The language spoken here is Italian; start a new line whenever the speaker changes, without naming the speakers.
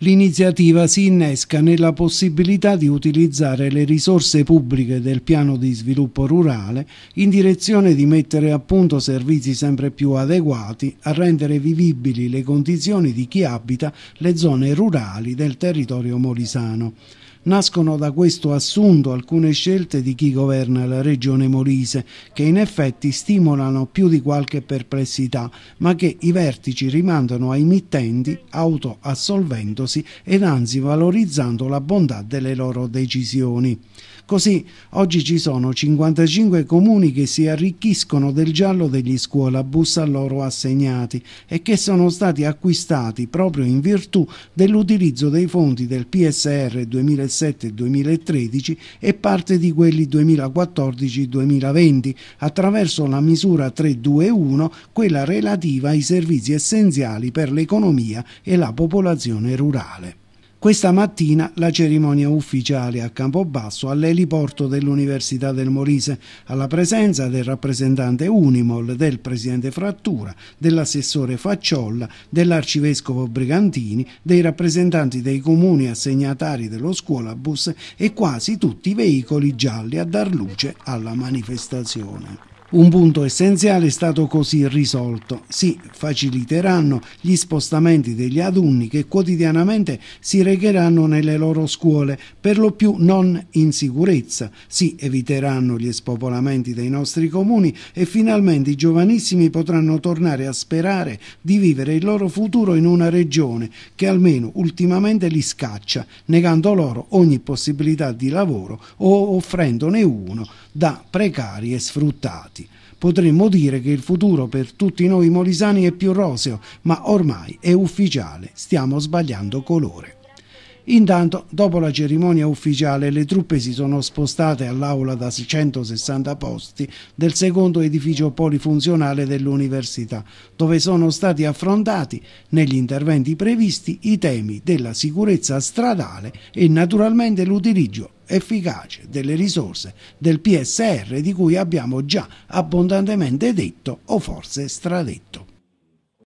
L'iniziativa si innesca nella possibilità di utilizzare le risorse pubbliche del piano di sviluppo rurale in direzione di mettere a punto servizi sempre più adeguati a rendere vivibili le condizioni di chi abita le zone rurali del territorio molisano. Nascono da questo assunto alcune scelte di chi governa la regione Molise, che in effetti stimolano più di qualche perplessità, ma che i vertici rimandano ai mittenti autoassolvendosi ed anzi valorizzando la bontà delle loro decisioni. Così oggi ci sono 55 comuni che si arricchiscono del giallo degli scuolabus a loro assegnati e che sono stati acquistati proprio in virtù dell'utilizzo dei fondi del PSR 2007-2013 e parte di quelli 2014-2020 attraverso la misura 321, quella relativa ai servizi essenziali per l'economia e la popolazione rurale. Questa mattina la cerimonia ufficiale a Campobasso all'eliporto dell'Università del Molise, alla presenza del rappresentante Unimol, del presidente Frattura, dell'assessore Facciolla, dell'arcivescovo Brigantini, dei rappresentanti dei comuni assegnatari dello scuolabus e quasi tutti i veicoli gialli a dar luce alla manifestazione. Un punto essenziale è stato così risolto. Si faciliteranno gli spostamenti degli alunni che quotidianamente si recheranno nelle loro scuole, per lo più non in sicurezza. Si eviteranno gli spopolamenti dei nostri comuni e finalmente i giovanissimi potranno tornare a sperare di vivere il loro futuro in una regione che almeno ultimamente li scaccia, negando loro ogni possibilità di lavoro o offrendone uno da precari e sfruttati fatti. Potremmo dire che il futuro per tutti noi molisani è più roseo, ma ormai è ufficiale, stiamo sbagliando colore. Intanto, dopo la cerimonia ufficiale, le truppe si sono spostate all'aula da 160 posti del secondo edificio polifunzionale dell'università, dove sono stati affrontati, negli interventi previsti, i temi della sicurezza stradale e naturalmente l'utilizzo efficace delle risorse del PSR di cui abbiamo già abbondantemente detto o forse stradetto.